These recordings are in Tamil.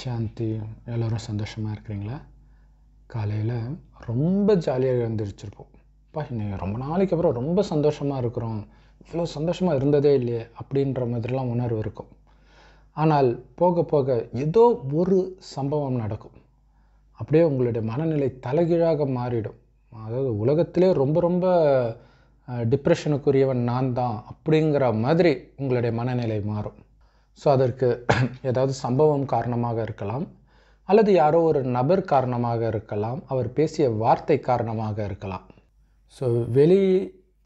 சாந்தி எல்லோரும் சந்தோஷமாக இருக்கிறீங்களா காலையில் ரொம்ப ஜாலியாக எழுந்திரிச்சிருப்போம் அப்பா இன்னும் ரொம்ப நாளைக்கு அப்புறம் ரொம்ப சந்தோஷமாக இருக்கிறோம் இவ்வளோ சந்தோஷமாக இருந்ததே இல்லையே அப்படின்ற மாதிரிலாம் உணர்வு இருக்கும் ஆனால் போக போக ஏதோ ஒரு சம்பவம் நடக்கும் அப்படியே உங்களுடைய மனநிலை தலைகீழாக மாறிடும் அதாவது உலகத்திலே ரொம்ப ரொம்ப டிப்ரெஷனுக்குரியவன் நான் தான் அப்படிங்கிற மாதிரி உங்களுடைய மனநிலை மாறும் ஸோ அதற்கு ஏதாவது சம்பவம் காரணமாக இருக்கலாம் அல்லது யாரோ ஒரு நபர் காரணமாக இருக்கலாம் அவர் பேசிய வார்த்தை காரணமாக இருக்கலாம் ஸோ வெளி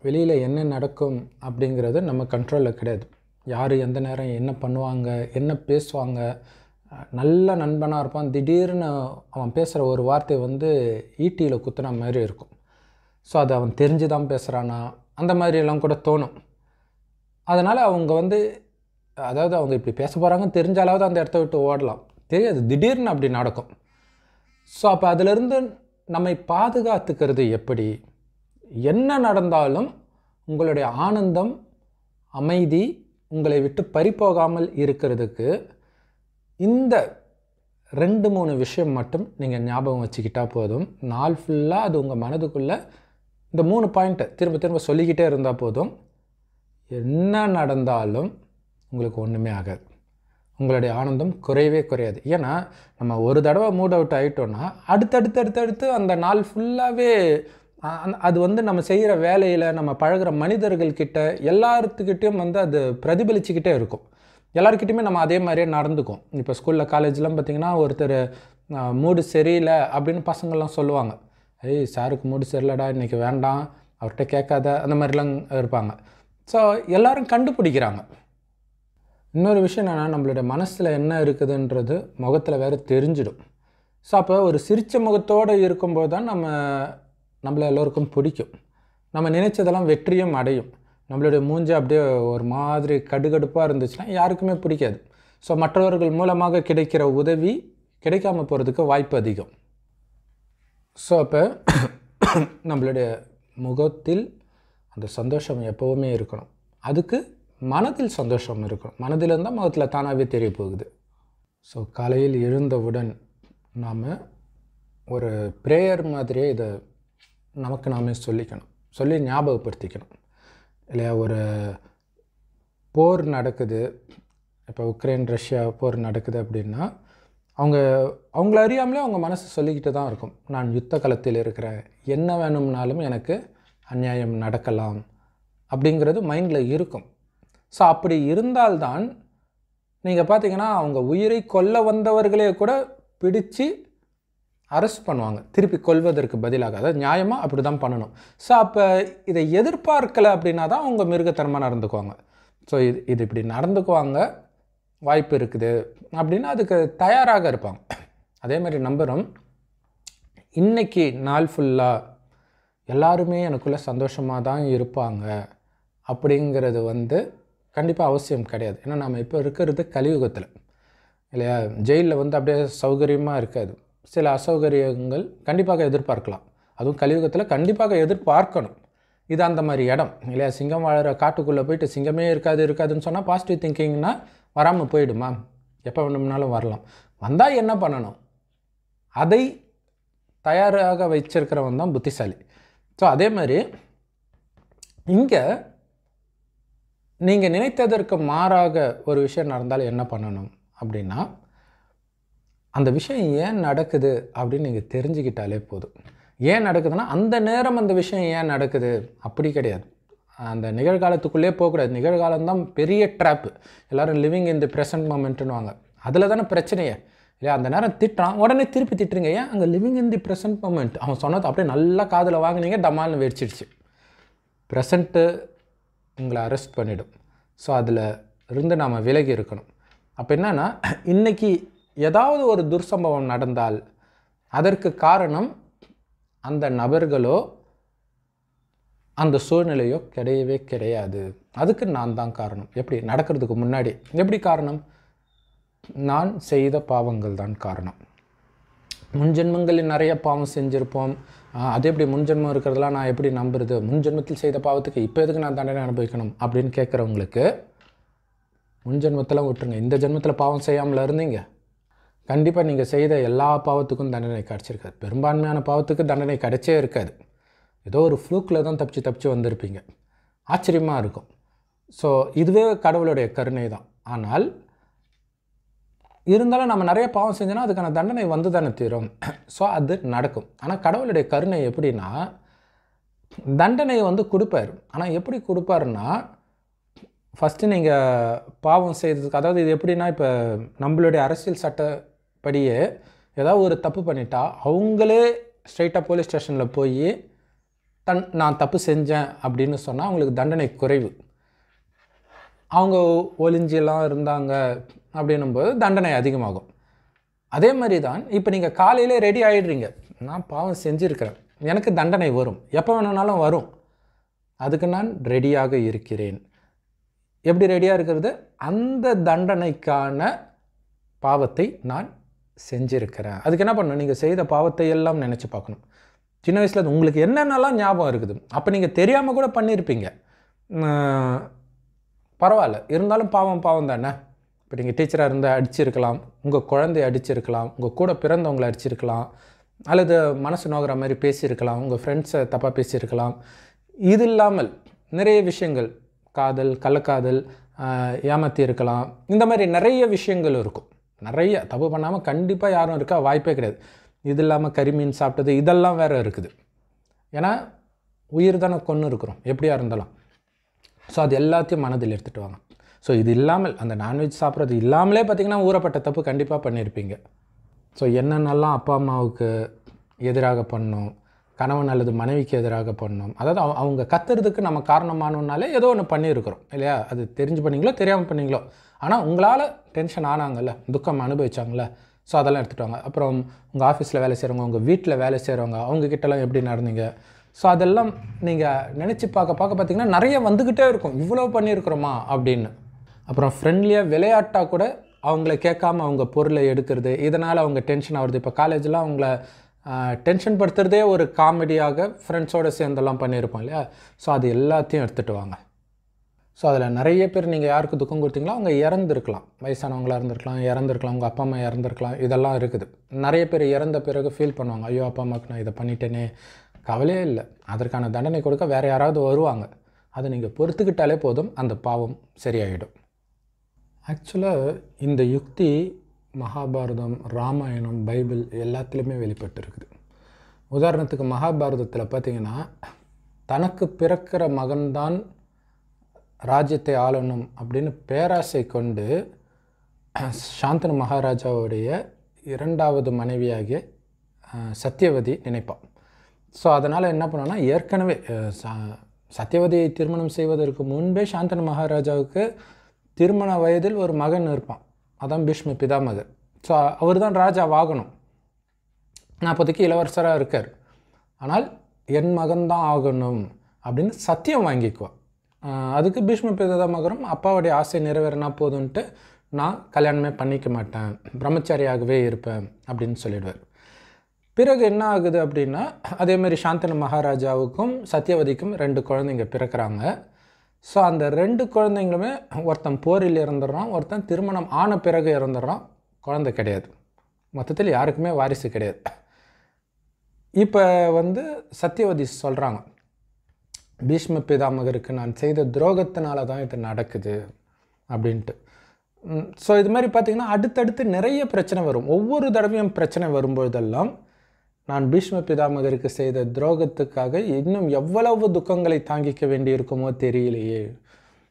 வெளியில் என்ன நடக்கும் அப்படிங்கிறது நம்ம கண்ட்ரோலில் கிடையாது யார் எந்த நேரம் என்ன பண்ணுவாங்க என்ன பேசுவாங்க நல்ல நண்பனாக இருப்பான் திடீர்னு அவன் பேசுகிற ஒரு வார்த்தை வந்து ஈட்டியில் குத்துன மாதிரி இருக்கும் ஸோ அது அவன் தெரிஞ்சு தான் பேசுகிறானா அந்த மாதிரியெல்லாம் கூட தோணும் அதனால் அவங்க வந்து அதாவது அவங்க இப்படி பேச போகிறாங்கன்னு தெரிஞ்ச அளவுதான் அந்த இடத்த விட்டு ஓடலாம் தெரியாது திடீர்னு அப்படி நடக்கும் ஸோ அப்போ அதிலிருந்து நம்மை பாதுகாத்துக்கிறது எப்படி என்ன நடந்தாலும் உங்களுடைய ஆனந்தம் அமைதி உங்களை விட்டு பறிப்போகாமல் இருக்கிறதுக்கு இந்த ரெண்டு மூணு விஷயம் மட்டும் நீங்கள் ஞாபகம் வச்சுக்கிட்டால் போதும் நாள் ஃபுல்லாக அது உங்கள் மனதுக்குள்ளே இந்த மூணு பாயிண்ட்டை திரும்ப திரும்ப சொல்லிக்கிட்டே இருந்தால் போதும் என்ன நடந்தாலும் உங்களுக்கு ஒன்றுமே ஆகாது உங்களுடைய ஆனந்தம் குறையவே குறையாது ஏன்னா நம்ம ஒரு தடவை மூட் அவுட் ஆகிட்டோன்னா அடுத்தடுத்து அடுத்தடுத்து அந்த நாள் ஃபுல்லாகவே அது வந்து நம்ம செய்கிற வேலையில் நம்ம பழகிற மனிதர்கள்கிட்ட எல்லாத்துக்கிட்டேயும் வந்து அது பிரதிபலிச்சுக்கிட்டே இருக்கும் எல்லாருக்கிட்டையுமே நம்ம அதே மாதிரியே நடந்துக்கும் இப்போ ஸ்கூலில் காலேஜ்லாம் பார்த்திங்கன்னா ஒருத்தர் மூடு சரியில்லை அப்படின்னு பசங்கள்லாம் சொல்லுவாங்க ஐய் சாருக்கு மூடு சரியில்லடா இன்றைக்கி வேண்டாம் அவர்கிட்ட கேட்காத அந்த மாதிரிலாம் இருப்பாங்க ஸோ எல்லோரும் கண்டுபிடிக்கிறாங்க இன்னொரு விஷயம் என்னென்னா நம்மளுடைய மனசில் என்ன இருக்குதுன்றது முகத்தில் வேறு தெரிஞ்சிடும் ஸோ அப்போ ஒரு சிரித்த முகத்தோடு இருக்கும்போது தான் நம்ம நம்மளை எல்லோருக்கும் பிடிக்கும் நம்ம நினைச்சதெல்லாம் வெற்றியும் அடையும் நம்மளுடைய மூஞ்சி அப்படியே ஒரு மாதிரி கடுகடுப்பாக இருந்துச்சுன்னா யாருக்குமே பிடிக்காது ஸோ மற்றவர்கள் மூலமாக கிடைக்கிற உதவி கிடைக்காம போகிறதுக்கு வாய்ப்பு அதிகம் ஸோ அப்போ நம்மளுடைய முகத்தில் அந்த சந்தோஷம் எப்போவுமே இருக்கணும் அதுக்கு மனதில் சந்தோஷம் இருக்கும் மனதில் இருந்தால் முகத்தில் தானாகவே தெரிய போகுது ஸோ காலையில் எழுந்தவுடன் நாம் ஒரு ப்ரேயர் மாதிரியே இதை நமக்கு நாமே சொல்லிக்கணும் சொல்லி ஞாபகப்படுத்திக்கணும் இல்லையா ஒரு போர் நடக்குது இப்போ உக்ரைன் ரஷ்யா போர் நடக்குது அப்படின்னா அவங்க அவங்கள அறியாமலே அவங்க மனசு சொல்லிக்கிட்டு தான் இருக்கும் நான் யுத்த களத்தில் இருக்கிறேன் என்ன வேணும்னாலும் எனக்கு அநியாயம் நடக்கலாம் அப்படிங்கிறது மைண்டில் இருக்கும் ஸோ அப்படி இருந்தால்தான் நீங்கள் பார்த்தீங்கன்னா அவங்க உயிரை கொல்ல வந்தவர்களே கூட பிடிச்சு அரெஸ்ட் பண்ணுவாங்க திருப்பி கொள்வதற்கு பதிலாக அதாவது நியாயமாக அப்படி தான் பண்ணணும் ஸோ அப்போ இதை எதிர்பார்க்கலை அப்படின்னா தான் அவங்க மிருகத்தனமாக நடந்துக்குவாங்க ஸோ இது இது இப்படி நடந்துக்குவாங்க வாய்ப்பு இருக்குது அப்படின்னா அதுக்கு தயாராக இருப்பாங்க அதேமாதிரி நம்பரும் இன்றைக்கி நாள் ஃபுல்லாக எல்லாருமே எனக்குள்ளே சந்தோஷமாக தான் இருப்பாங்க அப்படிங்கிறது வந்து கண்டிப்பாக அவசியம் கிடையாது ஏன்னா நம்ம இப்போ இருக்கிறது கலியுகத்தில் இல்லையா ஜெயிலில் வந்து அப்படியே சௌகரியமாக இருக்காது சில அசௌகரியங்கள் கண்டிப்பாக எதிர்பார்க்கலாம் அதுவும் கலியுகத்தில் கண்டிப்பாக எதிர்பார்க்கணும் இது அந்த மாதிரி இடம் இல்லையா சிங்கம் வாழற காட்டுக்குள்ளே போயிட்டு சிங்கமே இருக்காது இருக்காதுன்னு சொன்னால் பாசிட்டிவ் திங்கிங்னா வராமல் போயிடுமா எப்போ வேணும்னாலும் வரலாம் வந்தால் என்ன பண்ணணும் அதை தயாராக வச்சிருக்கிறவன் தான் புத்திசாலி ஸோ அதே மாதிரி இங்கே நீங்கள் நினைத்ததற்கு மாறாக ஒரு விஷயம் நடந்தால் என்ன பண்ணணும் அப்படின்னா அந்த விஷயம் ஏன் நடக்குது அப்படின்னு நீங்கள் தெரிஞ்சுக்கிட்டாலே போதும் ஏன் நடக்குதுன்னா அந்த நேரம் அந்த விஷயம் ஏன் நடக்குது அப்படி கிடையாது அந்த நிகழ்காலத்துக்குள்ளே போகக்கூடாது நிகழ்காலம்தான் பெரிய ட்ராப்பு எல்லோரும் லிவிங் இன் தி ப்ரெசன்ட் வாங்க அதில் தானே பிரச்சனையே இல்லையா அந்த நேரம் திட்டுறான் உடனே திருப்பி திட்டுருங்க ஏன் அங்கே living in the present moment அவன் சொன்னது அப்படியே நல்லா காதில் வாங்கினீங்க டமால்னு வெடிச்சிடுச்சு ப்ரெசண்ட்டு உங்களை அரெஸ்ட் பண்ணிவிடும் ஸோ அதில் இருந்து நாம் விலகி இருக்கணும் அப்போ என்னென்னா இன்றைக்கி ஏதாவது ஒரு துர்சம்பவம் நடந்தால் அதற்கு காரணம் அந்த நபர்களோ அந்த சூழ்நிலையோ கிடையவே கிடையாது அதுக்கு நான் தான் காரணம் எப்படி நடக்கிறதுக்கு முன்னாடி எப்படி காரணம் நான் செய்த பாவங்கள் தான் காரணம் முன்ஜென்மங்களில் நிறைய பாவம் செஞ்சுருப்போம் அது எப்படி முன்ஜென்மம் இருக்கிறதெல்லாம் நான் எப்படி நம்புறது முன்ஜென்மத்தில் செய்த பாவத்துக்கு இப்போ எதுக்கு நான் தண்டனை அனுபவிக்கணும் அப்படின்னு கேட்குறவங்களுக்கு முன்ஜென்மத்தில் விட்டுருங்க இந்த ஜென்மத்தில் பாவம் செய்யாமல் இருந்தீங்க கண்டிப்பாக நீங்கள் செய்த எல்லா பாவத்துக்கும் தண்டனை கிடச்சிருக்காது பெரும்பான்மையான பாவத்துக்கு தண்டனை கிடைச்சே இருக்காது ஏதோ ஒரு ஃப்ளூக்கில் தான் தப்பிச்சு தப்பிச்சு வந்திருப்பீங்க ஆச்சரியமாக இருக்கும் ஸோ இதுவே கடவுளுடைய கருணை தான் ஆனால் இருந்தாலும் நம்ம நிறைய பாவம் செஞ்சோன்னா அதுக்கான தண்டனை வந்து தானே தீரும் ஸோ அது நடக்கும் ஆனால் கடவுளுடைய கருணை எப்படின்னா தண்டனை வந்து கொடுப்பார் ஆனால் எப்படி கொடுப்பாருன்னா ஃபஸ்ட்டு நீங்கள் பாவம் செய்ததுக்கு அதாவது இது எப்படின்னா இப்போ நம்மளுடைய அரசியல் சட்டப்படியே ஏதாவது ஒரு தப்பு பண்ணிட்டா அவங்களே ஸ்ட்ரைட்டாக போலீஸ் ஸ்டேஷனில் போய் தன் நான் தப்பு செஞ்சேன் அப்படின்னு சொன்னால் அவங்களுக்கு தண்டனை குறைவு அவங்க ஒளிஞ்சிலாம் இருந்தாங்க அப்படின்னும்போது தண்டனை அதிகமாகும் அதே மாதிரி தான் இப்போ நீங்கள் காலையிலே ரெடி ஆகிடுறீங்க நான் பாவம் செஞ்சுருக்கிறேன் எனக்கு தண்டனை வரும் எப்போ வேணுனாலும் வரும் அதுக்கு நான் ரெடியாக இருக்கிறேன் எப்படி ரெடியாக இருக்கிறது அந்த தண்டனைக்கான பாவத்தை நான் செஞ்சுருக்கிறேன் அதுக்கு என்ன பண்ணணும் நீங்கள் செய்த பாவத்தை எல்லாம் நினச்சி பார்க்கணும் சின்ன வயசில் அது உங்களுக்கு என்னென்னலாம் ஞாபகம் இருக்குது அப்போ நீங்கள் தெரியாமல் கூட பண்ணியிருப்பீங்க பரவாயில்ல இருந்தாலும் பாவம் பாவம் தானே இப்போ நீங்கள் டீச்சராக இருந்தால் அடிச்சிருக்கலாம் உங்கள் குழந்தைய அடிச்சிருக்கலாம் உங்கள் கூட பிறந்தவங்களை அடிச்சிருக்கலாம் அல்லது மனசு நோகிற மாதிரி பேசியிருக்கலாம் உங்கள் ஃப்ரெண்ட்ஸை தப்பாக பேசியிருக்கலாம் இது இல்லாமல் நிறைய விஷயங்கள் காதல் கள்ளக்காதல் ஏமாற்றி இருக்கலாம் இந்த மாதிரி நிறைய விஷயங்கள் இருக்கும் நிறைய தப்பு பண்ணாமல் கண்டிப்பாக யாரும் இருக்கா வாய்ப்பே கிடையாது இது இல்லாமல் கரிமீன் சாப்பிட்டது இதெல்லாம் வேறு இருக்குது ஏன்னா உயிர் தானே கொன்று இருக்கிறோம் எப்படியா இருந்தாலும் ஸோ அது எல்லாத்தையும் மனதில் எடுத்துகிட்டு வாங்க ஸோ இது இல்லாமல் அந்த நான்வெஜ் சாப்பிட்றது இல்லாமலே பார்த்திங்கன்னா ஊறப்பட்ட தப்பு கண்டிப்பாக பண்ணியிருப்பீங்க ஸோ என்னென்னலாம் அப்பா அம்மாவுக்கு எதிராக பண்ணோம் கணவன் அல்லது மனைவிக்கு எதிராக பண்ணோம் அதாவது அவங்க கத்துறதுக்கு நம்ம காரணமானோம்னாலே ஏதோ ஒன்று பண்ணியிருக்கிறோம் இல்லையா அது தெரிஞ்சு பண்ணீங்களோ தெரியாமல் பண்ணீங்களோ ஆனால் உங்களால் டென்ஷன் ஆனாங்கல்ல துக்கம் அனுபவிச்சாங்கல்ல ஸோ அதெல்லாம் எடுத்துகிட்டு வாங்க அப்புறம் உங்கள் ஆஃபீஸில் வேலை செய்கிறவங்க உங்கள் வீட்டில் வேலை செய்கிறவங்க அவங்கக்கிட்டலாம் எப்படி நடந்தீங்க ஸோ அதெல்லாம் நீங்கள் நினச்சி பார்க்க பார்க்க பார்த்திங்கன்னா நிறைய வந்துக்கிட்டே இருக்கும் இவ்வளோ பண்ணியிருக்கிறோமா அப்படின்னு அப்புறம் ஃப்ரெண்ட்லியாக விளையாட்டாக கூட அவங்கள கேட்காம அவங்க பொருளை எடுக்கிறது இதனால் அவங்க டென்ஷன் ஆகிறது இப்போ காலேஜில் அவங்கள டென்ஷன் படுத்துறதே ஒரு காமெடியாக ஃப்ரெண்ட்ஸோடு சேர்ந்தெல்லாம் பண்ணியிருப்போம் இல்லையா ஸோ அது எல்லாத்தையும் எடுத்துகிட்டு வாங்க ஸோ அதில் நிறைய பேர் நீங்கள் யாருக்கு துக்கம் கொடுத்தீங்களோ அவங்க இறந்துருக்கலாம் வயசானவங்களாக இருந்திருக்கலாம் இறந்துருக்கலாம் உங்கள் அப்பா அம்மா இறந்துருக்கலாம் இதெல்லாம் இருக்குது நிறைய பேர் இறந்த பிறகு ஃபீல் பண்ணுவாங்க ஐயோ அப்பா அம்மாவுக்கு நான் இதை பண்ணிட்டேனே கவலையே இல்லை அதற்கான தண்டனை கொடுக்க வேறு யாராவது வருவாங்க அதை நீங்கள் பொறுத்துக்கிட்டாலே போதும் அந்த பாவம் சரியாயிடும் ஆக்சுவலாக இந்த யுக்தி மகாபாரதம் ராமாயணம் பைபிள் எல்லாத்துலேயுமே வெளிப்பட்டுருக்குது உதாரணத்துக்கு மகாபாரதத்தில் பார்த்தீங்கன்னா தனக்கு பிறக்கிற மகன்தான் ராஜ்யத்தை ஆளணும் அப்படின்னு பேராசை கொண்டு சாந்தனு மகாராஜாவுடைய இரண்டாவது மனைவியாகிய சத்யவதி நினைப்பான் ஸோ அதனால் என்ன பண்ணோன்னா ஏற்கனவே ச சத்யவதியை திருமணம் செய்வதற்கு முன்பே சாந்தனு மகாராஜாவுக்கு திருமண வயதில் ஒரு மகன் இருப்பான் அதான் பீஷ்ம பிதாமகர் ஸோ அவர் தான் ராஜா ஆகணும் நான் அப்போதைக்கு இளவரசராக இருக்கார் ஆனால் என் மகன்தான் ஆகணும் அப்படின்னு சத்தியம் வாங்கிக்குவான் அதுக்கு பீஷ்ம பிதாமகரும் அப்பாவுடைய ஆசை நிறைவேறினா போதும்ன்ட்டு நான் கல்யாணமே பண்ணிக்க மாட்டேன் பிரம்மச்சாரியாகவே இருப்பேன் அப்படின்னு சொல்லிடுவார் பிறகு என்ன ஆகுது அப்படின்னா அதேமாதிரி சாந்தன மகாராஜாவுக்கும் சத்யவதிக்கும் ரெண்டு குழந்தைங்க பிறக்கிறாங்க ஸோ அந்த ரெண்டு குழந்தைங்களுமே ஒருத்தன் போரில் இறந்துடுறான் ஒருத்தன் திருமணம் ஆன பிறகு இறந்துடுறான் குழந்தை கிடையாது மொத்தத்தில் யாருக்குமே வாரிசு கிடையாது இப்போ வந்து சத்தியவதி சொல்கிறாங்க பீஷ்ம பிதாமகருக்கு நான் செய்த துரோகத்தினால தான் இது நடக்குது அப்படின்ட்டு ஸோ இது மாதிரி பார்த்திங்கன்னா அடுத்தடுத்து நிறைய பிரச்சனை வரும் ஒவ்வொரு தடவையும் பிரச்சனை வரும்பொழுதெல்லாம் நான் பீஷ்ம பிதாமகருக்கு செய்த துரோகத்துக்காக இன்னும் எவ்வளவு துக்கங்களை தாங்கிக்க வேண்டியிருக்குமோ தெரியலையே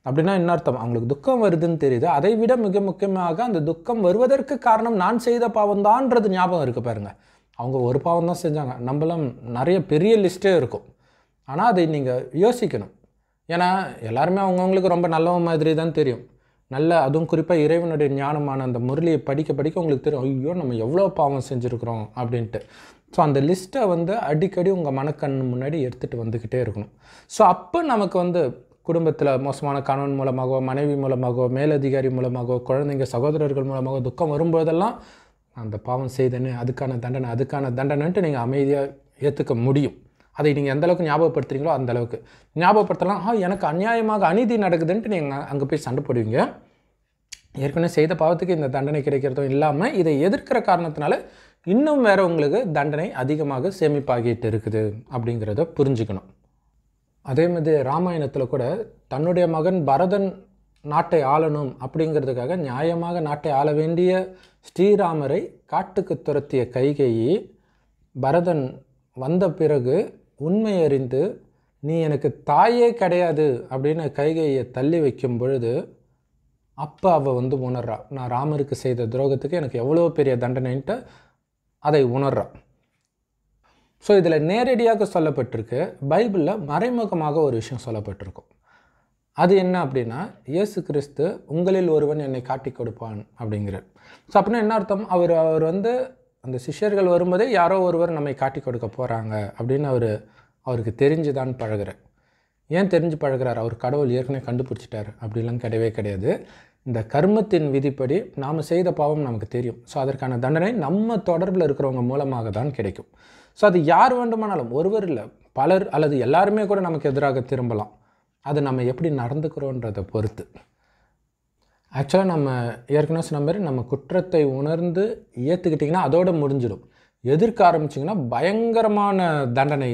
அப்படின்னா என்ன அர்த்தம் அவங்களுக்கு துக்கம் வருதுன்னு தெரியுது அதை விட மிக முக்கியமாக அந்த துக்கம் வருவதற்கு காரணம் நான் செய்த பாவம்தான்றது ஞாபகம் இருக்குது பாருங்கள் அவங்க ஒரு பாவம் தான் செஞ்சாங்க நம்மளும் நிறைய பெரிய லிஸ்ட்டே இருக்கும் ஆனால் அதை நீங்கள் யோசிக்கணும் ஏன்னா எல்லாருமே அவங்கவுங்களுக்கு ரொம்ப நல்ல மாதிரி தான் தெரியும் நல்ல அதுவும் குறிப்பாக இறைவனுடைய ஞானமான அந்த முரளியை படிக்க படிக்க உங்களுக்கு தெரியும் ஐயோ நம்ம எவ்வளோ பாவம் செஞ்சுருக்குறோம் அப்படின்ட்டு ஸோ அந்த லிஸ்ட்டை வந்து அடிக்கடி உங்கள் மனக்கண் முன்னாடி எடுத்துகிட்டு வந்துக்கிட்டே இருக்கணும் ஸோ அப்போ நமக்கு வந்து குடும்பத்தில் மோசமான கணவன் மூலமாகவோ மனைவி மூலமாகவோ மேலதிகாரி மூலமாகவோ குழந்தைங்க சகோதரர்கள் மூலமாகவோ துக்கம் வரும்போதெல்லாம் அந்த பாவம் செய்தேன்னு அதுக்கான தண்டனை அதுக்கான தண்டனைன்ட்டு நீங்கள் அமைதியாக ஏற்றுக்க முடியும் அதை நீங்கள் எந்தளவுக்கு ஞாபகப்படுத்துகிறீங்களோ அந்தளவுக்கு ஞாபகப்படுத்தலாம் ஆ எனக்கு அநியாயமாக அநீதி நடக்குதுன்ட்டு நீங்கள் அங்கே போய் சண்டை போடுவீங்க ஏற்கனவே செய்த பாவத்துக்கு இந்த தண்டனை கிடைக்கிறதும் இல்லாமல் இதை எதிர்க்கிற காரணத்தினால இன்னும் வேறு உங்களுக்கு தண்டனை அதிகமாக சேமிப்பாகிட்டு இருக்குது அப்படிங்கிறத புரிஞ்சுக்கணும் அதே மாதிரி ராமாயணத்தில் கூட தன்னுடைய மகன் பரதன் நாட்டை ஆளணும் அப்படிங்கிறதுக்காக நியாயமாக நாட்டை ஆள வேண்டிய ஸ்ரீராமரை காட்டுக்கு துரத்திய கைகையை பரதன் வந்த பிறகு உண்மை அறிந்து நீ எனக்கு தாயே கிடையாது அப்படின்னு கைகையை தள்ளி வைக்கும் பொழுது அப்போ அவள் வந்து உணர்றா நான் ராமருக்கு செய்த துரோகத்துக்கு எனக்கு எவ்வளோ பெரிய தண்டனைன்ட்டு அதை உணர்கிறான் ஸோ இதில் நேரடியாக சொல்லப்பட்டிருக்கு பைபிளில் மறைமுகமாக ஒரு விஷயம் சொல்லப்பட்டிருக்கும் அது என்ன அப்படின்னா இயேசு கிறிஸ்து உங்களில் ஒருவன் என்னை காட்டி கொடுப்பான் அப்படிங்கிறார் ஸோ அப்படின்னா என்ன அர்த்தம் அவர் அவர் வந்து அந்த சிஷ்யர்கள் வரும்போதே யாரோ ஒருவர் நம்மை காட்டி கொடுக்க போகிறாங்க அப்படின்னு அவர் அவருக்கு தெரிஞ்சுதான் பழகிறார் ஏன் தெரிஞ்சு பழகிறார் அவர் கடவுள் ஏற்கனவே கண்டுபிடிச்சிட்டார் அப்படிலாம் கிடையவே கிடையாது இந்த கர்மத்தின் விதிப்படி நாம் செய்த பாவம் நமக்கு தெரியும் ஸோ அதற்கான தண்டனை நம்ம தொடர்பில் இருக்கிறவங்க மூலமாக தான் கிடைக்கும் ஸோ அது யார் வேண்டுமானாலும் ஒருவர் இல்லை பலர் அல்லது எல்லாருமே கூட நமக்கு எதிராக திரும்பலாம் அது நம்ம எப்படி நடந்துக்கிறோன்றதை பொறுத்து ஆக்சுவலாக நம்ம ஏற்கனவே சொன்ன மாதிரி நம்ம குற்றத்தை உணர்ந்து ஏற்றுக்கிட்டிங்கன்னா அதோடு முடிஞ்சிடும் எதிர்க்க ஆரம்பிச்சிங்கன்னா பயங்கரமான தண்டனை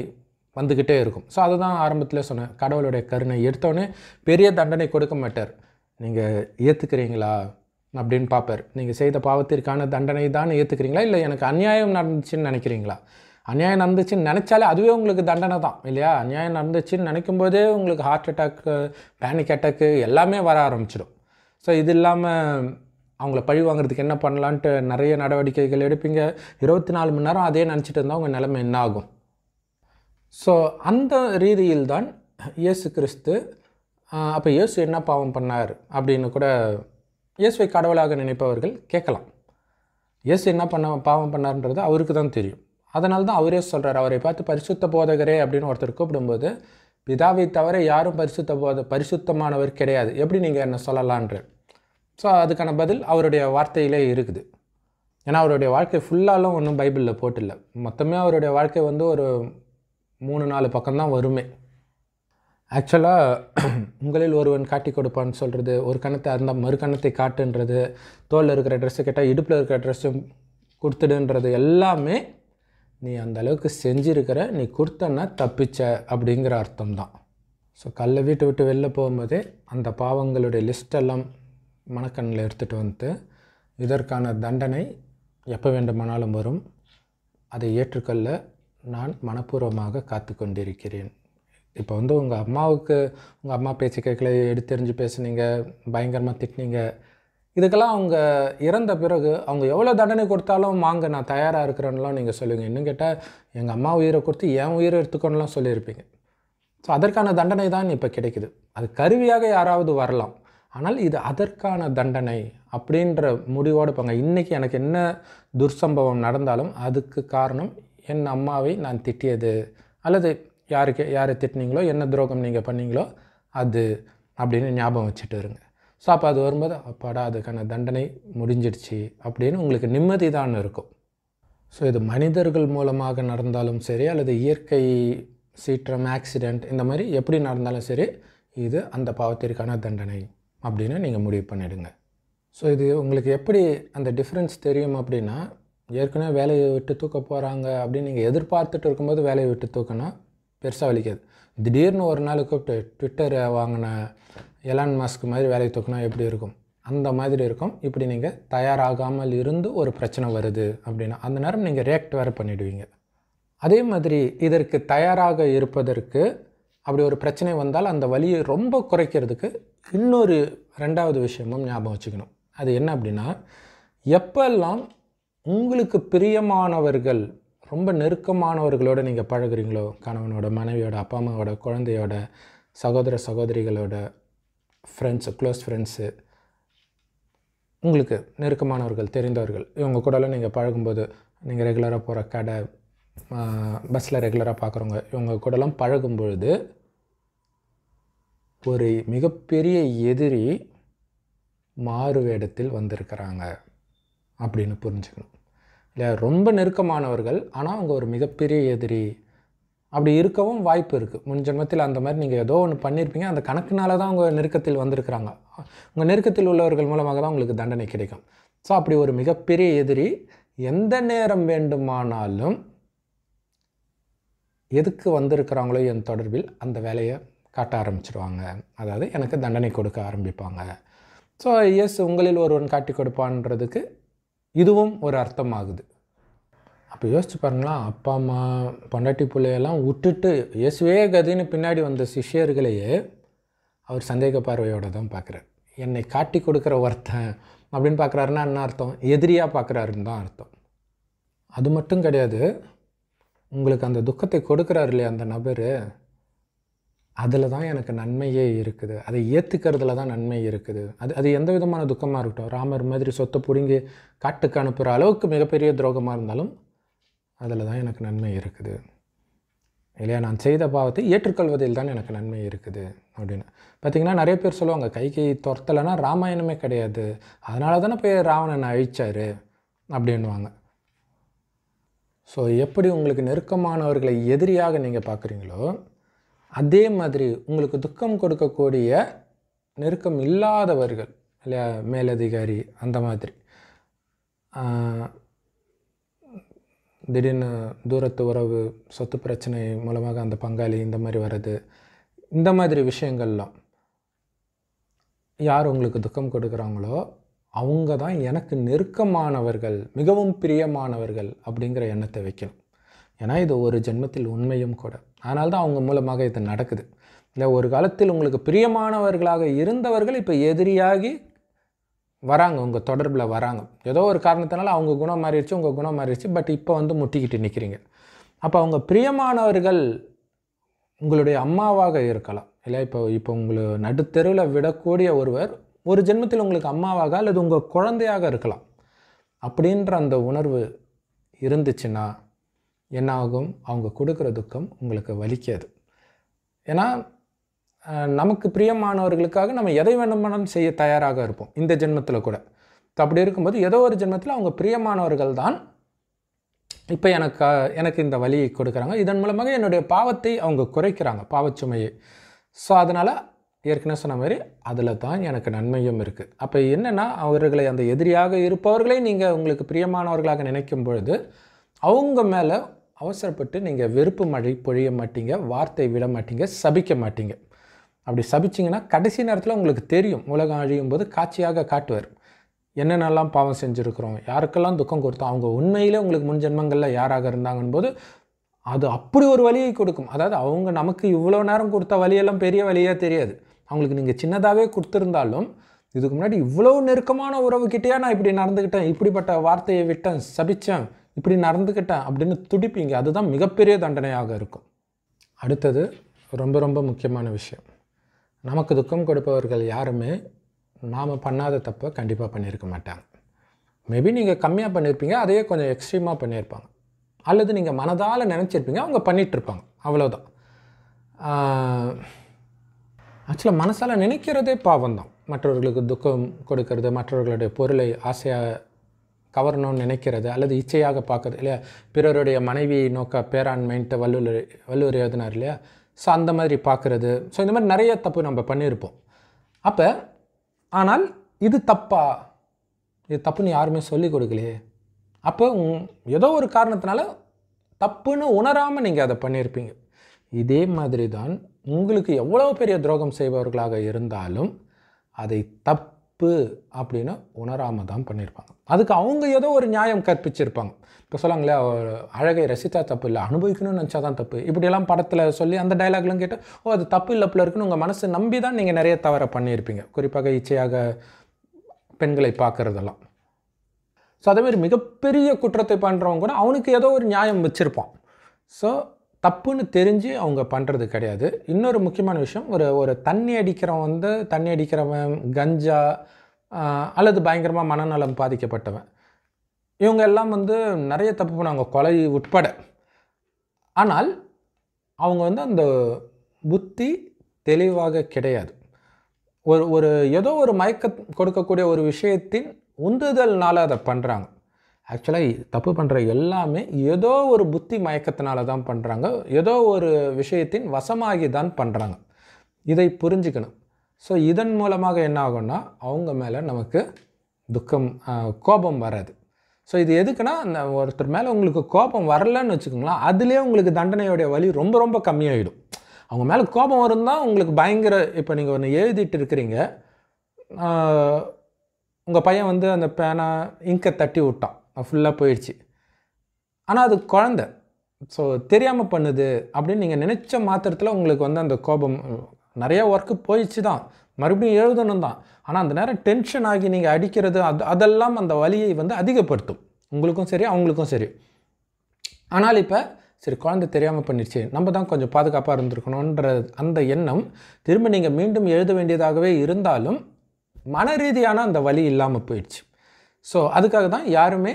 வந்துக்கிட்டே இருக்கும் ஸோ அதுதான் ஆரம்பத்தில் சொன்னேன் கடவுளுடைய கருணை எடுத்தோன்னே பெரிய தண்டனை கொடுக்க மாட்டார் நீங்கள் ஏற்றுக்கிறீங்களா அப்படின்னு பார்ப்பார் நீங்கள் செய்த பாவத்திற்கான தண்டனை தான் ஏற்றுக்கிறீங்களா இல்லை எனக்கு அநியாயம் நடந்துச்சுன்னு நினைக்கிறீங்களா அநியாயம் நடந்துச்சுன்னு நினச்சாலே அதுவே உங்களுக்கு தண்டனை தான் இல்லையா அநியாயம் நடந்துச்சுன்னு நினைக்கும் போதே உங்களுக்கு ஹார்ட் அட்டாக்கு பேனிக் அட்டாக்கு எல்லாமே வர ஆரம்பிச்சிடும் ஸோ இது இல்லாமல் அவங்கள பழி வாங்குறதுக்கு என்ன பண்ணலான்ட்டு நிறைய நடவடிக்கைகள் எடுப்பீங்க இருபத்தி நாலு மணி நேரம் அதே நினச்சிட்டு இருந்தால் உங்கள் நிலைமை என்ன ஆகும் ஸோ அந்த ரீதியில் தான் இயேசு கிறிஸ்து அப்போ இயேசு என்ன பாவம் பண்ணார் அப்படின்னு கூட இயேசுவை கடவுளாக நினைப்பவர்கள் கேட்கலாம் இயேசு என்ன பண்ண பாவம் பண்ணார்ன்றது அவருக்கு தான் தெரியும் அதனால தான் அவரே சொல்கிறார் அவரை பார்த்து பரிசுத்த போதகரே அப்படின்னு ஒருத்தர் கூப்பிடும்போது பிதாவை தவிர யாரும் பரிசுத்த போத பரிசுத்தமானவர் கிடையாது எப்படி நீங்கள் என்ன சொல்லலான்ற ஸோ அதுக்கான பதில் அவருடைய வார்த்தையிலே இருக்குது ஏன்னா அவருடைய வாழ்க்கை ஃபுல்லாலும் ஒன்றும் பைபிளில் போட்டில்லை மொத்தமே அவருடைய வாழ்க்கை வந்து ஒரு மூணு நாலு பக்கம்தான் வருமே ஆக்சுவலாக உங்களில் ஒருவன் காட்டி கொடுப்பான்னு சொல்கிறது ஒரு கணத்தை அந்த மறு கணத்தை காட்டுன்றது தோலில் இருக்கிற ட்ரெஸ்ஸு கேட்டால் இடுப்பில் இருக்கிற ட்ரெஸ்ஸும் கொடுத்துடுன்றது எல்லாமே நீ அந்த அளவுக்கு செஞ்சுருக்கிற நீ கொடுத்தன்னா தப்பிச்ச அப்படிங்கிற அர்த்தம் தான் ஸோ கல்லை வீட்டு விட்டு வெளில போகும்போதே அந்த பாவங்களுடைய லிஸ்டெல்லாம் மணக்கண்ணில் எடுத்துகிட்டு வந்துட்டு இதற்கான தண்டனை எப்போ வேண்டுமானாலும் வரும் அதை ஏற்றுக்கொள்ள நான் மனப்பூர்வமாக காத்து கொண்டிருக்கிறேன் இப்போ வந்து உங்கள் அம்மாவுக்கு உங்கள் அம்மா பேச்சு கேட்கல எடுத்தெறிஞ்சு பேசுனீங்க பயங்கரமாக திட்டினீங்க இதுக்கெல்லாம் அவங்க இறந்த பிறகு அவங்க எவ்வளோ தண்டனை கொடுத்தாலும் வாங்க நான் தயாராக இருக்கிறேன்லாம் நீங்கள் சொல்லுவீங்க இன்னும் கேட்டால் எங்கள் அம்மா உயிரை கொடுத்து என் உயிரை எடுத்துக்கணும்லாம் சொல்லியிருப்பீங்க ஸோ அதற்கான தண்டனை தான் இப்போ கிடைக்குது அது கருவியாக யாராவது வரலாம் ஆனால் இது அதற்கான தண்டனை அப்படின்ற முடிவோடு போங்க இன்றைக்கி எனக்கு என்ன துர்சம்பவம் நடந்தாலும் அதுக்கு காரணம் என் அம்மாவை நான் திட்டியது அல்லது யாருக்கு யாரை திட்டினீங்களோ என்ன துரோகம் நீங்கள் பண்ணீங்களோ அது அப்படின்னு ஞாபகம் வச்சுட்டு வருங்க ஸோ அப்போ அது வரும்போது அப்பாடா அதுக்கான தண்டனை முடிஞ்சிடுச்சு அப்படின்னு உங்களுக்கு நிம்மதி தான் இருக்கும் ஸோ இது மனிதர்கள் மூலமாக நடந்தாலும் சரி அல்லது இயற்கை சீற்றம் ஆக்சிடெண்ட் இந்த மாதிரி எப்படி நடந்தாலும் சரி இது அந்த பாவத்திற்கான தண்டனை அப்படின்னு நீங்கள் முடிவு பண்ணிடுங்க ஸோ இது உங்களுக்கு எப்படி அந்த டிஃப்ரென்ஸ் தெரியும் அப்படின்னா ஏற்கனவே வேலையை விட்டு தூக்க போகிறாங்க அப்படின்னு நீங்கள் எதிர்பார்த்துட்டு இருக்கும்போது வேலையை விட்டு தூக்கினா பெருசாக வலிக்காது திடீர்னு ஒரு நாள் கூப்பிட்டு ட்விட்டர் வாங்கின எலான் மாஸ்க் மாதிரி வேலையை தூக்கினா எப்படி இருக்கும் அந்த மாதிரி இருக்கும் இப்படி நீங்கள் தயாராகாமல் இருந்து ஒரு பிரச்சனை வருது அப்படின்னா அந்த நேரம் நீங்கள் ரியாக்ட் வேறு பண்ணிவிடுவீங்க அதே மாதிரி இதற்கு தயாராக இருப்பதற்கு அப்படி ஒரு பிரச்சனை வந்தால் அந்த வலியை ரொம்ப குறைக்கிறதுக்கு இன்னொரு ரெண்டாவது விஷயமும் ஞாபகம் வச்சுக்கணும் அது என்ன அப்படின்னா எப்போல்லாம் உங்களுக்கு பிரியமானவர்கள் ரொம்ப நெருக்கமானவர்களோட நீங்கள் பழகுறீங்களோ கணவனோட மனைவியோட அப்பா அம்மாவோட குழந்தையோட சகோதர சகோதரிகளோட ஃப்ரெண்ட்ஸு க்ளோஸ் ஃப்ரெண்ட்ஸு உங்களுக்கு நெருக்கமானவர்கள் தெரிந்தவர்கள் இவங்க கூடலாம் நீங்கள் பழகும்போது நீங்கள் ரெகுலராக போகிற கடை பஸ்ஸில் ரெகுலராக பார்க்குறவங்க இவங்க கூடலாம் பழகும் பொழுது ஒரு மிகப்பெரிய எதிரி மாறு வேடத்தில் வந்திருக்கிறாங்க அப்படின்னு புரிஞ்சுக்கணும் இல்லை ரொம்ப நெருக்கமானவர்கள் ஆனால் அவங்க ஒரு மிகப்பெரிய எதிரி அப்படி இருக்கவும் வாய்ப்பு இருக்குது முன் ஜென்மத்தில் அந்த மாதிரி நீங்கள் ஏதோ ஒன்று பண்ணியிருப்பீங்க அந்த கணக்குனால தான் உங்கள் நெருக்கத்தில் வந்திருக்கிறாங்க உங்கள் நெருக்கத்தில் உள்ளவர்கள் மூலமாக தான் உங்களுக்கு தண்டனை கிடைக்கும் ஸோ அப்படி ஒரு மிகப்பெரிய எதிரி எந்த நேரம் வேண்டுமானாலும் எதுக்கு வந்திருக்கிறாங்களோ என் தொடர்பில் அந்த வேலையை காட்ட ஆரம்பிச்சிருவாங்க அதாவது எனக்கு தண்டனை கொடுக்க ஆரம்பிப்பாங்க ஸோ எஸ் உங்களில் ஒருவன் காட்டி கொடுப்பான்றதுக்கு இதுவும் ஒரு அர்த்தமாகுது அப்போ யோசிச்சு பாருங்களா அப்பா அம்மா பொண்டாட்டி பிள்ளையெல்லாம் விட்டுட்டு இயேசுவே கதின்னு பின்னாடி வந்த சிஷியர்களையே அவர் சந்தேக பார்வையோட தான் பார்க்குறார் என்னை காட்டி கொடுக்குற ஒருத்தன் அப்படின்னு பார்க்குறாருன்னா என்ன அர்த்தம் எதிரியாக பார்க்குறாருன்னு தான் அர்த்தம் அது மட்டும் கிடையாது உங்களுக்கு அந்த துக்கத்தை கொடுக்குறாரு இல்லையா அந்த நபர் அதில் தான் எனக்கு நன்மையே இருக்குது அதை ஏற்றுக்கிறதுல தான் நன்மை இருக்குது அது அது எந்த விதமான துக்கமாக இருக்கட்டும் ராமர் மாதிரி சொத்தை பிடுங்கி காட்டுக்கு அனுப்புகிற அளவுக்கு மிகப்பெரிய துரோகமாக இருந்தாலும் அதில் தான் எனக்கு நன்மை இருக்குது இல்லையா நான் செய்த பாவத்தை ஏற்றுக்கொள்வதில் தான் எனக்கு நன்மை இருக்குது அப்படின்னு பார்த்திங்கன்னா நிறைய பேர் சொல்லுவாங்க கைகை துரத்தலைன்னா ராமாயணமே கிடையாது அதனால தானே போய் ராவணனை அழிச்சார் அப்படின்வாங்க ஸோ எப்படி உங்களுக்கு நெருக்கமானவர்களை எதிரியாக நீங்கள் பார்க்குறீங்களோ அதே மாதிரி உங்களுக்கு துக்கம் கொடுக்கக்கூடிய நெருக்கம் இல்லாதவர்கள் இல்லையா மேலதிகாரி அந்த மாதிரி திடீர்னு தூரத்து உறவு சொத்து பிரச்சனை மூலமாக அந்த பங்காளி இந்த மாதிரி வர்றது இந்த மாதிரி விஷயங்கள்லாம் யார் உங்களுக்கு துக்கம் கொடுக்குறாங்களோ அவங்க தான் எனக்கு நெருக்கமானவர்கள் மிகவும் பிரியமானவர்கள் அப்படிங்கிற எண்ணத்தை வைக்கணும் ஏன்னா இது ஒரு ஜென்மத்தில் உண்மையும் கூட அதனால்தான் அவங்க மூலமாக இது நடக்குது இல்லை ஒரு காலத்தில் உங்களுக்கு பிரியமானவர்களாக இருந்தவர்கள் இப்போ எதிரியாகி வராங்க உங்கள் தொடர்பில் வராங்க ஏதோ ஒரு காரணத்தினால அவங்க குணம் மாறிடுச்சு உங்கள் குணம் மாறிடுச்சு பட் இப்போ வந்து முட்டிக்கிட்டு நிற்கிறீங்க அப்போ அவங்க பிரியமானவர்கள் உங்களுடைய அம்மாவாக இருக்கலாம் இல்லை இப்போ இப்போ உங்களை நடுத்தெருவில் விடக்கூடிய ஒருவர் ஒரு ஜென்மத்தில் உங்களுக்கு அம்மாவாக அல்லது உங்கள் குழந்தையாக இருக்கலாம் அப்படின்ற அந்த உணர்வு இருந்துச்சுன்னா என்ன ஆகும் அவங்க கொடுக்குற துக்கம் உங்களுக்கு வலிக்காது ஏன்னா நமக்கு பிரியமானவர்களுக்காக நம்ம எதை வேண்டுமானாலும் செய்ய தயாராக இருப்போம் இந்த ஜென்மத்தில் கூட அப்படி இருக்கும்போது ஏதோ ஒரு ஜென்மத்தில் அவங்க பிரியமானவர்கள் தான் இப்போ எனக்கு எனக்கு இந்த வழியை கொடுக்குறாங்க இதன் மூலமாக என்னுடைய பாவத்தை அவங்க குறைக்கிறாங்க பாவச்சுமையை ஸோ அதனால் ஏற்கனவே சொன்ன மாதிரி அதில் தான் எனக்கு நன்மையும் இருக்குது அப்போ என்னென்னா அவர்களை அந்த எதிரியாக இருப்பவர்களை நீங்கள் உங்களுக்கு பிரியமானவர்களாக நினைக்கும் பொழுது அவங்க மேலே அவசரப்பட்டு நீங்கள் வெறுப்பு மழை பொழிய மாட்டீங்க வார்த்தை விட மாட்டீங்க சபிக்க மாட்டீங்க அப்படி சபிச்சிங்கன்னா கடைசி நேரத்தில் உங்களுக்கு தெரியும் உலகம் அழியும் போது காட்சியாக காட்டுவார் என்னென்னலாம் பாவம் செஞ்சுருக்குறோம் யாருக்கெல்லாம் துக்கம் கொடுத்தோம் அவங்க உண்மையிலே உங்களுக்கு முன் ஜென்மங்களில் யாராக இருந்தாங்கன்னு போது அது அப்படி ஒரு வழியை கொடுக்கும் அதாவது அவங்க நமக்கு இவ்வளோ நேரம் கொடுத்த வழியெல்லாம் பெரிய வழியாக தெரியாது அவங்களுக்கு நீங்கள் சின்னதாகவே கொடுத்துருந்தாலும் இதுக்கு முன்னாடி இவ்வளோ நெருக்கமான உறவுக்கிட்டேயே நான் இப்படி நடந்துக்கிட்டேன் இப்படிப்பட்ட வார்த்தையை விட்டேன் சபித்தேன் இப்படி நடந்துக்கிட்டேன் அப்படின்னு துடிப்பீங்க அதுதான் மிகப்பெரிய தண்டனையாக இருக்கும் அடுத்தது ரொம்ப ரொம்ப முக்கியமான விஷயம் நமக்கு துக்கம் கொடுப்பவர்கள் யாருமே நாம் பண்ணாத தப்பை கண்டிப்பாக பண்ணியிருக்க மாட்டாங்க மேபி நீங்கள் கம்மியாக பண்ணியிருப்பீங்க அதையே கொஞ்சம் எக்ஸ்ட்ரீமாக பண்ணியிருப்பாங்க அல்லது நீங்கள் மனதால் நினச்சிருப்பீங்க அவங்க பண்ணிகிட்ருப்பாங்க அவ்வளோதான் ஆக்சுவலாக மனசால் நினைக்கிறதே பாவம் தான் மற்றவர்களுக்கு துக்கம் கொடுக்கறது மற்றவர்களுடைய பொருளை ஆசையாக கவரணும்னு நினைக்கிறது அல்லது இச்சையாக பார்க்குறது இல்லையா பிறருடைய மனைவி நோக்க பேராண்மைன்ட்டு வள்ளுவர் வள்ளுவர் எழுதினார் இல்லையா ஸோ அந்த மாதிரி பார்க்குறது ஸோ இந்த மாதிரி நிறைய தப்பு நம்ம பண்ணியிருப்போம் அப்போ ஆனால் இது தப்பா இது தப்புன்னு யாருமே சொல்லி கொடுக்கலையே அப்போ ஏதோ ஒரு காரணத்தினால தப்புன்னு உணராமல் நீங்கள் அதை பண்ணியிருப்பீங்க இதே மாதிரி தான் உங்களுக்கு எவ்வளோ பெரிய துரோகம் செய்பவர்களாக இருந்தாலும் அதை தப்பு தப்பு அப்படின்னு உணராமல் தான் பண்ணியிருப்பாங்க அதுக்கு அவங்க ஏதோ ஒரு நியாயம் கற்பிச்சிருப்பாங்க இப்போ சொல்லாங்களே அழகை ரசித்தா தப்பு இல்லை அனுபவிக்கணும்னு நினச்சா தான் தப்பு இப்படியெல்லாம் படத்தில் சொல்லி அந்த டைலாக்லாம் கேட்டு ஓ அது தப்பு இல்லப்பில் இருக்குன்னு உங்கள் மனசு நம்பி தான் நீங்கள் நிறைய தவற பண்ணியிருப்பீங்க குறிப்பாக இச்சையாக பெண்களை பார்க்குறதெல்லாம் ஸோ அதேமாதிரி மிகப்பெரிய குற்றத்தை பண்ணுறவங்க கூட அவனுக்கு ஏதோ ஒரு நியாயம் வச்சுருப்பான் ஸோ தப்புன்னு தெரிஞ்சு அவங்க பண்ணுறது கிடையாது இன்னொரு முக்கியமான விஷயம் ஒரு ஒரு தண்ணி அடிக்கிறவன் வந்து தண்ணி அடிக்கிறவன் கஞ்சா அல்லது பயங்கரமாக மனநலம் பாதிக்கப்பட்டவன் இவங்க எல்லாம் வந்து நிறைய தப்பு பண்ணாங்க கொலை உட்பட ஆனால் அவங்க வந்து அந்த புத்தி தெளிவாக கிடையாது ஒரு ஒரு ஏதோ ஒரு மயக்க கொடுக்கக்கூடிய ஒரு விஷயத்தின் உந்துதல்னால அதை பண்ணுறாங்க ஆக்சுவலாக தப்பு பண்ணுற எல்லாமே ஏதோ ஒரு புத்தி மயக்கத்தினால தான் பண்ணுறாங்க ஏதோ ஒரு விஷயத்தின் வசமாகி தான் பண்ணுறாங்க இதை புரிஞ்சுக்கணும் ஸோ இதன் மூலமாக என்ன ஆகும்னா அவங்க மேலே நமக்கு துக்கம் கோபம் வராது ஸோ இது எதுக்குன்னா அந்த ஒருத்தர் மேலே உங்களுக்கு கோபம் வரலன்னு வச்சுக்கோங்களேன் அதுலேயே உங்களுக்கு தண்டனையோடைய வழி ரொம்ப ரொம்ப கம்மியாகிடும் அவங்க மேலே கோபம் தான் உங்களுக்கு பயங்கர இப்போ நீங்கள் ஒன்று எழுதிட்டு இருக்கிறீங்க உங்கள் பையன் வந்து அந்த பேனை இங்கை தட்டி விட்டான் ஃபுல்லாக போயிடுச்சு ஆனால் அது குழந்த ஸோ தெரியாமல் பண்ணுது அப்படின்னு நீங்கள் நினச்ச மாத்திரத்தில் உங்களுக்கு வந்து அந்த கோபம் நிறையா ஒர்க்கு போயிடுச்சு தான் மறுபடியும் எழுதணும் தான் ஆனால் அந்த நேரம் டென்ஷன் ஆகி நீங்கள் அடிக்கிறது அது அதெல்லாம் அந்த வழியை வந்து அதிகப்படுத்தும் உங்களுக்கும் சரி அவங்களுக்கும் சரி ஆனால் இப்போ சரி குழந்தை தெரியாமல் பண்ணிடுச்சு நம்ம தான் கொஞ்சம் பாதுகாப்பாக இருந்திருக்கணுன்ற அந்த எண்ணம் திரும்ப நீங்கள் மீண்டும் எழுத வேண்டியதாகவே இருந்தாலும் மன ரீதியான அந்த வழி இல்லாமல் போயிடுச்சு ஸோ அதுக்காக தான் யாருமே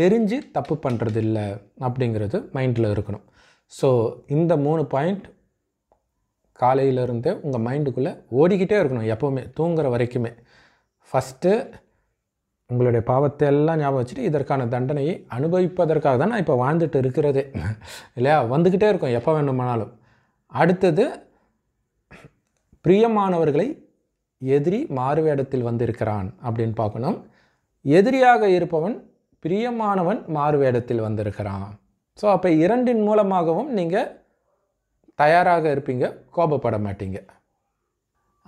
தெரிஞ்சு தப்பு பண்ணுறது இல்லை அப்படிங்கிறது மைண்டில் இருக்கணும் ஸோ இந்த மூணு பாயிண்ட் காலையிலேருந்தே உங்கள் மைண்டுக்குள்ளே ஓடிக்கிட்டே இருக்கணும் எப்போவுமே தூங்குற வரைக்குமே ஃபஸ்ட்டு உங்களுடைய பாவத்தை எல்லாம் ஞாபகம் வச்சுட்டு இதற்கான தண்டனையை அனுபவிப்பதற்காக தான் நான் இப்போ வாழ்ந்துட்டு இருக்கிறதே இல்லையா வந்துக்கிட்டே இருக்கும் எப்போ வேணுமானாலும் அடுத்தது பிரியமானவர்களை எதிரி மாறுவேடத்தில் வந்திருக்கிறான் அப்படின்னு பார்க்கணும் எதிரியாக இருப்பவன் பிரியமானவன் மாறுவேடத்தில் வந்திருக்கிறான் ஸோ அப்போ இரண்டின் மூலமாகவும் நீங்கள் தயாராக இருப்பீங்க கோபப்பட மாட்டீங்க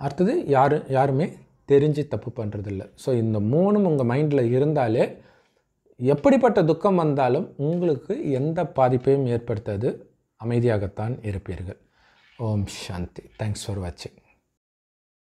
அடுத்தது யாரு யாருமே தெரிஞ்சு தப்பு பண்ணுறதில்ல ஸோ இந்த மூணும் உங்கள் மைண்டில் இருந்தாலே எப்படிப்பட்ட துக்கம் வந்தாலும் உங்களுக்கு எந்த பாதிப்பையும் ஏற்படுத்தாது அமைதியாகத்தான் இருப்பீர்கள் ஓம் சாந்தி தேங்க்ஸ் ஃபார் வாட்சிங்